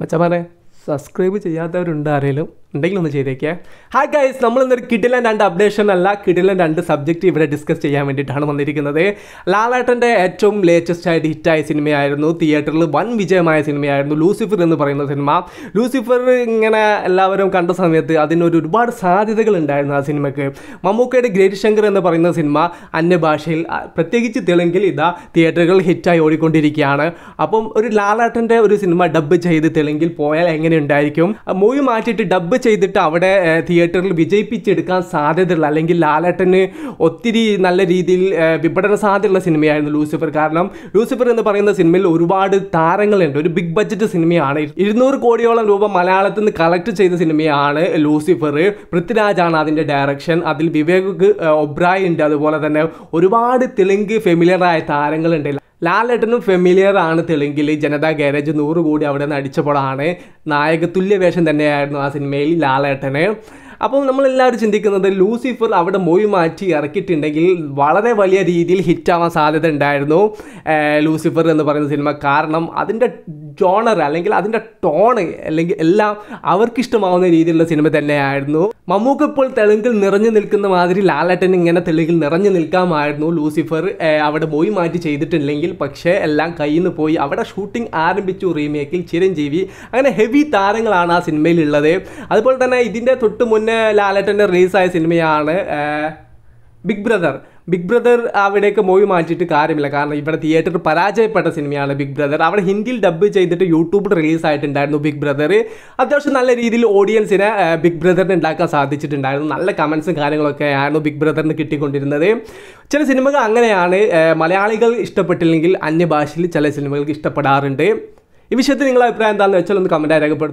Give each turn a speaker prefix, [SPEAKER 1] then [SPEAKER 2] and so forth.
[SPEAKER 1] macam mana subscribe ചെയ്യാത്തവരുണ്ട് ആരെങ്കിലും ഉണ്ടെങ്കിൽ ഒന്ന് ചെയ്തേക്കുക ഹായ് ഗൈസ് നമ്മൾ ഇന്നൊരു കിഡിലെ രണ്ട് അപ്ഡേഷൻ അല്ല കിഡിലെ രണ്ട് സബ്ജക്റ്റ് ഇവിടെ ഡിസ്കസ് ചെയ്യാൻ വേണ്ടിയിട്ടാണ് വന്നിരിക്കുന്നത് ലാലേട്ടൻ്റെ ഏറ്റവും ലേറ്റസ്റ്റ് ആയിട്ട് ഹിറ്റായ സിനിമയായിരുന്നു തിയേറ്ററിൽ വൻ വിജയമായ സിനിമയായിരുന്നു ലൂസിഫർ എന്ന് പറയുന്ന സിനിമ ലൂസിഫർ ഇങ്ങനെ എല്ലാവരും കണ്ട സമയത്ത് അതിനൊരു ഒരുപാട് സാധ്യതകൾ ഉണ്ടായിരുന്നു ആ സിനിമയ്ക്ക് മമ്മൂക്കയുടെ ഗ്രേറ്റ് ശങ്കർ എന്ന് പറയുന്ന സിനിമ അന്യഭാഷയിൽ പ്രത്യേകിച്ച് തെലുങ്കിൽ ഇതാ തിയേറ്ററുകൾ ഹിറ്റായി ഓടിക്കൊണ്ടിരിക്കുകയാണ് അപ്പം ഒരു ലാലേട്ടൻ്റെ ഒരു സിനിമ ഡബ് ചെയ്ത് തെലുങ്കിൽ പോയാൽ എങ്ങനെ ഉണ്ടായിരിക്കും മൂവി മാറ്റിയിട്ട് ഡബ്ബ് ചെയ്തിട്ട് അവിടെ തിയേറ്ററിൽ വിജയിപ്പിച്ചെടുക്കാൻ സാധ്യതയുള്ള അല്ലെങ്കിൽ ലാലേട്ടന് ഒത്തിരി നല്ല രീതിയിൽ വിപണന സാധ്യതയുള്ള സിനിമയായിരുന്നു ലൂസിഫർ കാരണം ലൂസിഫർ എന്ന് പറയുന്ന സിനിമയിൽ ഒരുപാട് താരങ്ങളുണ്ട് ഒരു ബിഗ് ബഡ്ജറ്റ് സിനിമയാണ് ഇരുന്നൂറ് കോടിയോളം രൂപ മലയാളത്തിൽ നിന്ന് കളക്ട് ചെയ്ത സിനിമയാണ് ലൂസിഫർ പൃഥ്വിരാജാണ് അതിൻ്റെ ഡയറക്ഷൻ അതിൽ വിവേക് ഒബ്രായ് ഉണ്ട് അതുപോലെ തന്നെ ഒരുപാട് തെലുങ്ക് ഫെമിലിയറായ താരങ്ങളുണ്ട് ലാലേട്ടനും ഫെമിലിയർ ആണ് തെളിങ്കിൽ ജനതാ ഗാരേജ് നൂറ് കോടി അവിടെ നിന്ന് അടിച്ചപ്പോഴാണ് നായക തുല്യവേഷം തന്നെയായിരുന്നു ആ സിനിമയിൽ ലാലേട്ടന് അപ്പോൾ നമ്മളെല്ലാവരും ചിന്തിക്കുന്നത് ലൂസിഫർ അവിടെ മൊഴി മാറ്റി ഇറക്കിയിട്ടുണ്ടെങ്കിൽ വളരെ വലിയ രീതിയിൽ ഹിറ്റാവാൻ സാധ്യത ഉണ്ടായിരുന്നു ലൂസിഫർ എന്ന് പറയുന്ന സിനിമ കാരണം അതിൻ്റെ ജോണർ അല്ലെങ്കിൽ അതിൻ്റെ ടോണ് അല്ലെങ്കിൽ എല്ലാം അവർക്കിഷ്ടമാവുന്ന രീതിയിലുള്ള സിനിമ തന്നെയായിരുന്നു മമ്മൂക്ക് ഇപ്പോൾ തെലുങ്കിൽ നിറഞ്ഞു നിൽക്കുന്ന മാതിരി ലാലട്ടൻ ഇങ്ങനെ തെലുങ്കിൽ നിറഞ്ഞു നിൽക്കാമായിരുന്നു ലൂസിഫർ അവിടെ പോയി മാറ്റി ചെയ്തിട്ടില്ലെങ്കിൽ പക്ഷേ എല്ലാം കയ്യിൽ നിന്ന് പോയി അവിടെ ഷൂട്ടിംഗ് ആരംഭിച്ചു റീമേക്കിൽ ചിരഞ്ജീവി അങ്ങനെ ഹെവി താരങ്ങളാണ് ആ സിനിമയിലുള്ളത് അതുപോലെ തന്നെ ഇതിൻ്റെ തൊട്ട് മുന്നേ പിന്നെ ലാലേട്ടൻ്റെ റിലീസായ സിനിമയാണ് ബിഗ് ബ്രദർ ബിഗ് ബ്രദർ അവിടേക്ക് മൂവി മാറ്റിയിട്ട് കാര്യമില്ല കാരണം ഇവിടെ തിയേറ്ററിൽ പരാജയപ്പെട്ട സിനിമയാണ് ബിഗ് ബ്രദർ അവിടെ ഹിന്ദിയിൽ ഡബ് ചെയ്തിട്ട് യൂട്യൂബിൽ റിലീസായിട്ടുണ്ടായിരുന്നു ബിഗ് ബ്രദർ അത്യാവശ്യം നല്ല രീതിയിൽ ഓഡിയൻസിനെ ബിഗ് ബ്രദറിന് ഉണ്ടാക്കാൻ സാധിച്ചിട്ടുണ്ടായിരുന്നു നല്ല കമൻസും കാര്യങ്ങളൊക്കെ ആയിരുന്നു ബിഗ് ബ്രദറിന് കിട്ടിക്കൊണ്ടിരുന്നത് ചില സിനിമകൾ അങ്ങനെയാണ് മലയാളികൾ ഇഷ്ടപ്പെട്ടില്ലെങ്കിൽ അന്യഭാഷയിൽ ചില സിനിമകൾക്ക് ഇഷ്ടപ്പെടാറുണ്ട് ഈ വിഷയത്തിൽ നിങ്ങളുടെ അഭിപ്രായം എന്താണെന്ന് വെച്ചാൽ ഒന്ന് കമൻറ്റായി രേഖപ്പെടുത്തും